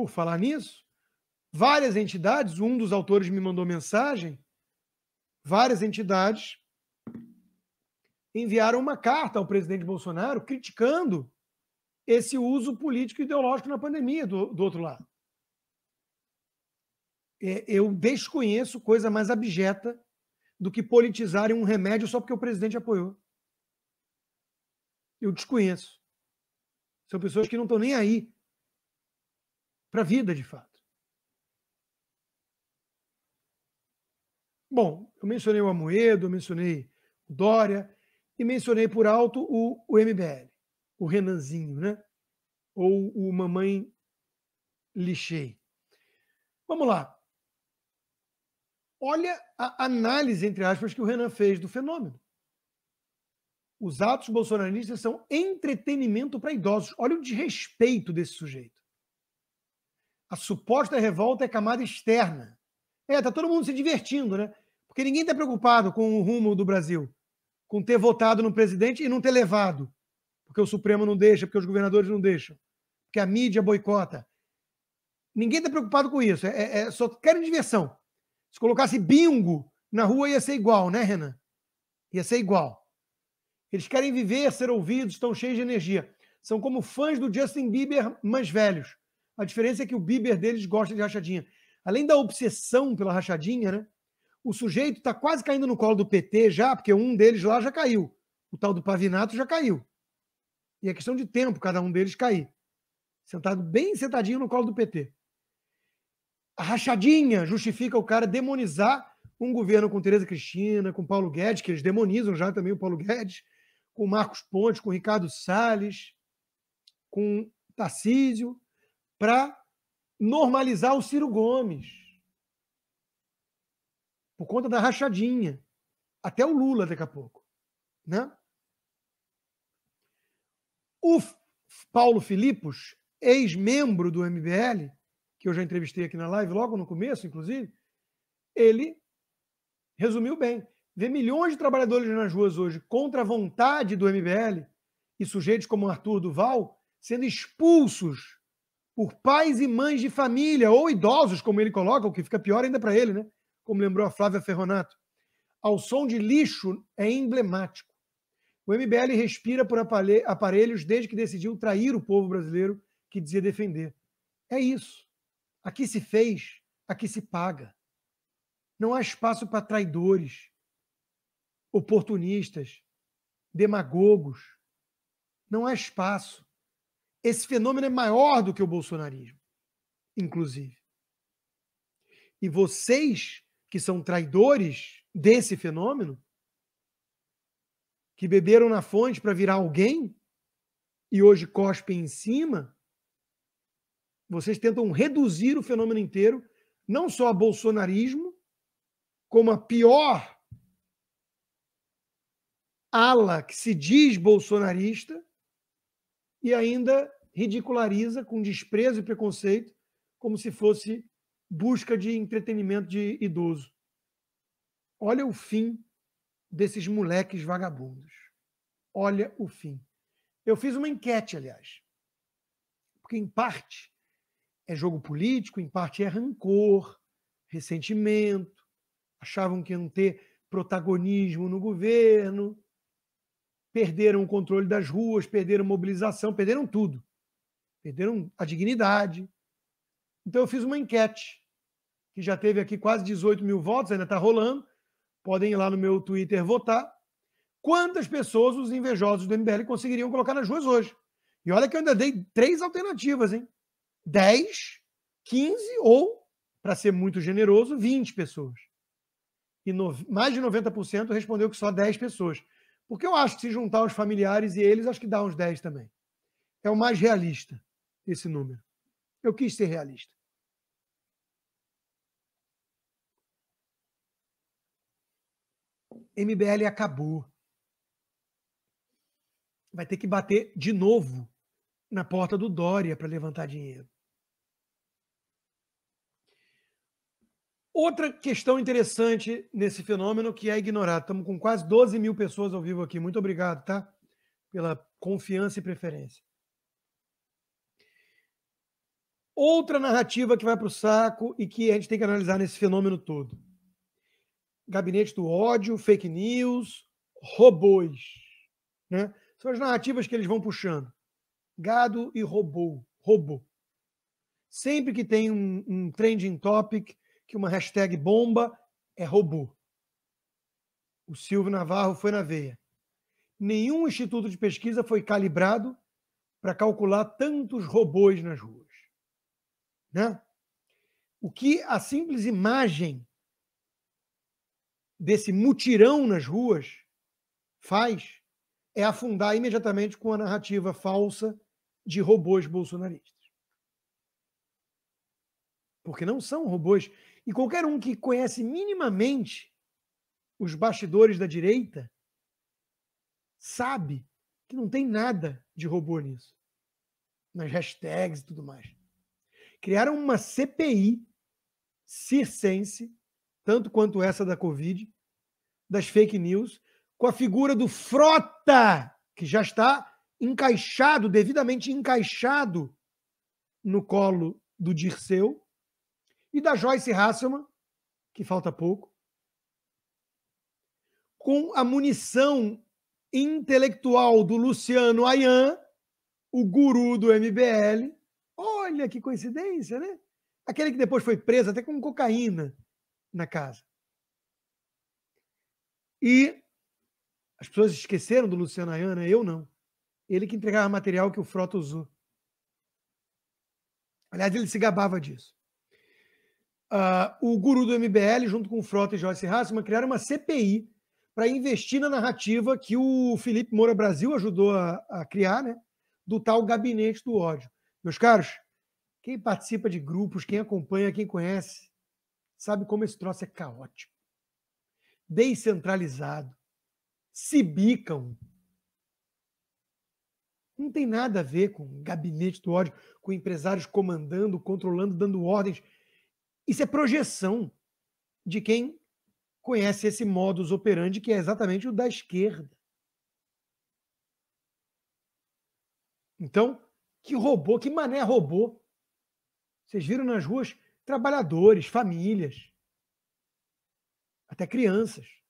Por falar nisso, várias entidades, um dos autores me mandou mensagem, várias entidades enviaram uma carta ao presidente Bolsonaro criticando esse uso político e ideológico na pandemia do, do outro lado. É, eu desconheço coisa mais abjeta do que politizarem um remédio só porque o presidente apoiou. Eu desconheço. São pessoas que não estão nem aí para a vida de fato. Bom, eu mencionei o Amoedo, eu mencionei o Dória e mencionei por alto o, o MBL, o Renanzinho, né? Ou o Mamãe Lixei. Vamos lá. Olha a análise, entre aspas, que o Renan fez do fenômeno. Os atos bolsonaristas são entretenimento para idosos. Olha o desrespeito desse sujeito. A suposta revolta é camada externa. É, tá todo mundo se divertindo, né? Porque ninguém está preocupado com o rumo do Brasil, com ter votado no presidente e não ter levado, porque o Supremo não deixa, porque os governadores não deixam, porque a mídia boicota. Ninguém está preocupado com isso. É, é, é, só querem diversão. Se colocasse bingo na rua ia ser igual, né, Renan? Ia ser igual. Eles querem viver, ser ouvidos, estão cheios de energia. São como fãs do Justin Bieber mais velhos. A diferença é que o Bieber deles gosta de rachadinha. Além da obsessão pela rachadinha, né? O sujeito está quase caindo no colo do PT já, porque um deles lá já caiu. O tal do Pavinato já caiu. E é questão de tempo cada um deles cair. Sentado bem sentadinho no colo do PT. A rachadinha justifica o cara demonizar um governo com Tereza Cristina, com Paulo Guedes, que eles demonizam já também o Paulo Guedes, com Marcos Pontes, com Ricardo Salles, com Tarcísio, para normalizar o Ciro Gomes. Por conta da rachadinha. Até o Lula daqui a pouco. Né? O Paulo Filipos, ex-membro do MBL, que eu já entrevistei aqui na live, logo no começo, inclusive, ele resumiu bem. Ver milhões de trabalhadores nas ruas hoje contra a vontade do MBL e sujeitos como Arthur Duval sendo expulsos por pais e mães de família, ou idosos, como ele coloca, o que fica pior ainda para ele, né? Como lembrou a Flávia Ferronato. Ao som de lixo é emblemático. O MBL respira por aparelhos desde que decidiu trair o povo brasileiro que dizia defender. É isso. Aqui se fez, aqui se paga. Não há espaço para traidores, oportunistas, demagogos. Não há espaço esse fenômeno é maior do que o bolsonarismo, inclusive. E vocês, que são traidores desse fenômeno, que beberam na fonte para virar alguém e hoje cospem em cima, vocês tentam reduzir o fenômeno inteiro, não só a bolsonarismo, como a pior ala que se diz bolsonarista e ainda ridiculariza com desprezo e preconceito, como se fosse busca de entretenimento de idoso. Olha o fim desses moleques vagabundos. Olha o fim. Eu fiz uma enquete, aliás, porque em parte é jogo político, em parte é rancor, ressentimento, achavam que iam ter protagonismo no governo, perderam o controle das ruas, perderam mobilização, perderam tudo. Perderam a dignidade. Então eu fiz uma enquete, que já teve aqui quase 18 mil votos, ainda está rolando. Podem ir lá no meu Twitter votar. Quantas pessoas os invejosos do MBL conseguiriam colocar nas ruas hoje? E olha que eu ainda dei três alternativas, hein? 10, 15 ou, para ser muito generoso, 20 pessoas. E no... mais de 90% respondeu que só 10 pessoas. Porque eu acho que se juntar os familiares e eles, acho que dá uns 10 também. É o mais realista, esse número. Eu quis ser realista. MBL acabou. Vai ter que bater de novo na porta do Dória para levantar dinheiro. Outra questão interessante nesse fenômeno que é ignorado. Estamos com quase 12 mil pessoas ao vivo aqui. Muito obrigado, tá? Pela confiança e preferência. Outra narrativa que vai para o saco e que a gente tem que analisar nesse fenômeno todo. Gabinete do ódio, fake news, robôs. Né? São as narrativas que eles vão puxando. Gado e robô. Robô. Sempre que tem um, um trending topic, que uma hashtag bomba é robô. O Silvio Navarro foi na veia. Nenhum instituto de pesquisa foi calibrado para calcular tantos robôs nas ruas. Né? O que a simples imagem desse mutirão nas ruas faz é afundar imediatamente com a narrativa falsa de robôs bolsonaristas porque não são robôs. E qualquer um que conhece minimamente os bastidores da direita sabe que não tem nada de robô nisso. Nas hashtags e tudo mais. Criaram uma CPI circense, tanto quanto essa da Covid, das fake news, com a figura do Frota, que já está encaixado, devidamente encaixado no colo do Dirceu, e da Joyce Hasselman, que falta pouco, com a munição intelectual do Luciano Ayan, o guru do MBL. Olha que coincidência, né? Aquele que depois foi preso até com cocaína na casa. E as pessoas esqueceram do Luciano Ayan, né? eu não. Ele que entregava material que o Frota usou. Aliás, ele se gabava disso. Uh, o guru do MBL, junto com o Frota e Joyce Hassman, criaram uma CPI para investir na narrativa que o Felipe Moura Brasil ajudou a, a criar, né? do tal gabinete do ódio. Meus caros, quem participa de grupos, quem acompanha, quem conhece, sabe como esse troço é caótico, descentralizado, se bicam. Não tem nada a ver com gabinete do ódio, com empresários comandando, controlando, dando ordens isso é projeção de quem conhece esse modus operandi, que é exatamente o da esquerda. Então, que robô, que mané robô. Vocês viram nas ruas trabalhadores, famílias, até crianças.